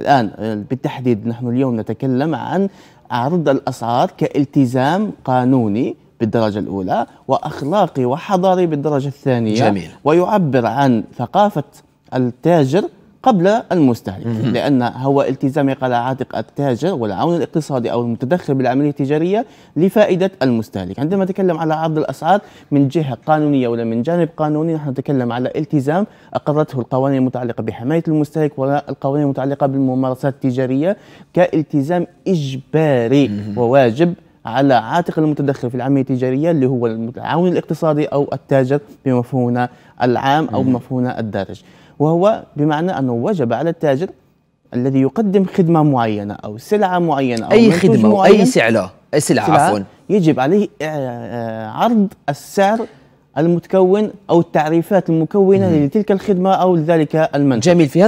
الآن آه، بالتحديد نحن اليوم نتكلم عن عرض الأسعار كالتزام قانوني بالدرجة الأولى وأخلاقي وحضاري بالدرجة الثانية جميل ويعبر عن ثقافة التاجر قبل المستهلك لأن هو التزام يقع على عاتق التاجر والعون الاقتصادي أو المتدخل بالعملية التجارية لفائدة المستهلك عندما نتكلم على عرض الأسعار من جهة قانونية ولا من جانب قانوني نحن نتكلم على التزام أقرته القوانين المتعلقة بحماية المستهلك والقوانين المتعلقة بالممارسات التجارية كالتزام إجباري وواجب على عاتق المتدخل في العملية التجارية اللي هو المتعاون الاقتصادي أو التاجر بمفهومنا العام أو بمفهومنا الدارج وهو بمعنى أنه وجب على التاجر الذي يقدم خدمة معينة أو سلعة معينة أو أي خدمة أو أي سلعة سلعة عفوا يجب عليه آه، آه، عرض السعر المتكون أو التعريفات المكونة لتلك الخدمة أو لذلك المنتج جميل في